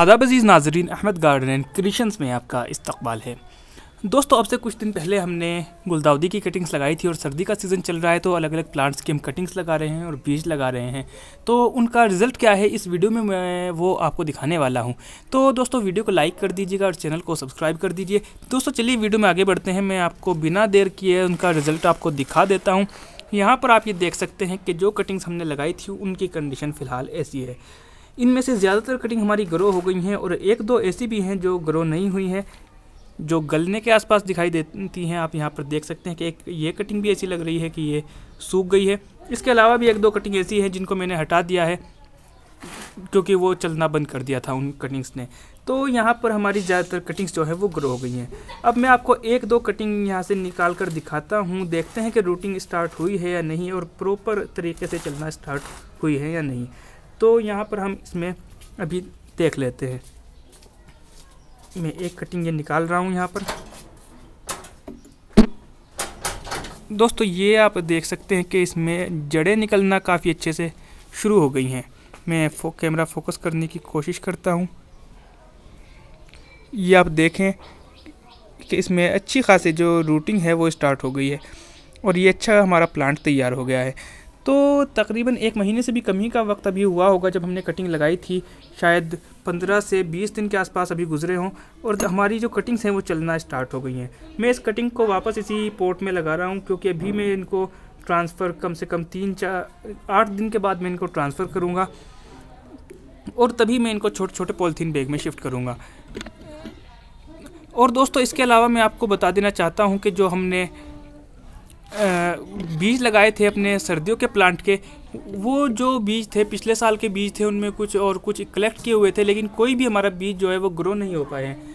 आदाब अज़ीज़ नाजरीन Ahmad garden and creations में आपका इस्तकबाल है दोस्तों अब से कुछ दिन पहले हमने गुलदाउदी की कटिंग्स लगाई थी और सर्दी का सीज़न चल रहा है तो अलग अलग प्लांट्स की हम कटिंग्स लगा रहे हैं और बीज लगा रहे हैं तो उनका रिज़ल्ट क्या है इस वीडियो में मैं वो आपको दिखाने वाला हूँ तो दोस्तों वीडियो को लाइक कर दीजिएगा और चैनल को सब्सक्राइब कर दीजिए दोस्तों चलिए वीडियो में आगे बढ़ते हैं मैं आपको बिना देर किए उनका रिज़ल्ट आपको दिखा देता हूँ यहाँ पर आप ये देख सकते हैं कि जो कटिंग्स हमने लगाई थी उनकी कंडीशन फ़िलहाल ऐसी है इनमें से ज़्यादातर कटिंग हमारी ग्रो हो गई हैं और एक दो ऐसी भी हैं जो ग्रो नहीं हुई हैं जो गलने के आसपास दिखाई देती हैं आप यहाँ पर देख सकते हैं कि एक ये कटिंग भी ऐसी लग रही है कि ये सूख गई है इसके अलावा भी एक दो कटिंग ऐसी हैं जिनको मैंने हटा दिया है क्योंकि वो चलना बंद कर दिया था उन कटिंग्स ने तो यहाँ पर हमारी ज़्यादातर कटिंग्स जो है वो ग्रो हो गई हैं अब मैं आपको एक दो कटिंग यहाँ से निकाल कर दिखाता हूँ देखते हैं कि रूटिंग स्टार्ट हुई है या नहीं और प्रॉपर तरीके से चलना स्टार्ट हुई है या नहीं तो यहाँ पर हम इसमें अभी देख लेते हैं मैं एक कटिंग ये निकाल रहा हूँ यहाँ पर दोस्तों ये आप देख सकते हैं कि इसमें जड़ें निकलना काफ़ी अच्छे से शुरू हो गई हैं मैं फो कैमरा फोकस करने की कोशिश करता हूँ ये आप देखें कि इसमें अच्छी खासी जो रूटिंग है वो स्टार्ट हो गई है और ये अच्छा हमारा प्लांट तैयार हो गया है तो तकरीबन एक महीने से भी कमी का वक्त अभी हुआ होगा जब हमने कटिंग लगाई थी शायद 15 से 20 दिन के आसपास अभी गुजरे हों और हमारी जो कटिंग्स हैं वो चलना स्टार्ट हो गई हैं मैं इस कटिंग को वापस इसी पोर्ट में लगा रहा हूँ क्योंकि अभी मैं इनको ट्रांसफ़र कम से कम तीन चार आठ दिन के बाद मैं इनको ट्रांसफ़र करूँगा और तभी मैं इनको छोटे छोटे पॉलीथीन बैग में शिफ्ट करूँगा और दोस्तों इसके अलावा मैं आपको बता देना चाहता हूँ कि जो हमने बीज लगाए थे अपने सर्दियों के प्लांट के वो जो बीज थे पिछले साल के बीज थे उनमें कुछ और कुछ कलेक्ट किए हुए थे लेकिन कोई भी हमारा बीज जो है वो ग्रो नहीं हो पाए हैं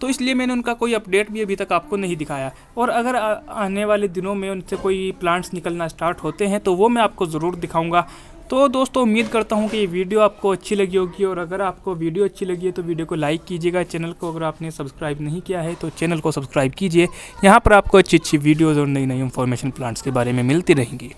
तो इसलिए मैंने उनका कोई अपडेट भी अभी तक आपको नहीं दिखाया और अगर आने वाले दिनों में उनसे कोई प्लांट्स निकलना स्टार्ट होते हैं तो वो मैं आपको ज़रूर दिखाऊंगा तो दोस्तों उम्मीद करता हूँ कि ये वीडियो आपको अच्छी लगी होगी और अगर आपको वीडियो अच्छी लगी है तो वीडियो को लाइक कीजिएगा चैनल को अगर आपने सब्सक्राइब नहीं किया है तो चैनल को सब्सक्राइब कीजिए यहाँ पर आपको अच्छी अच्छी वीडियोज़ और नई नई इन्फॉर्मेशन प्लांट्स के बारे में मिलती रहेंगी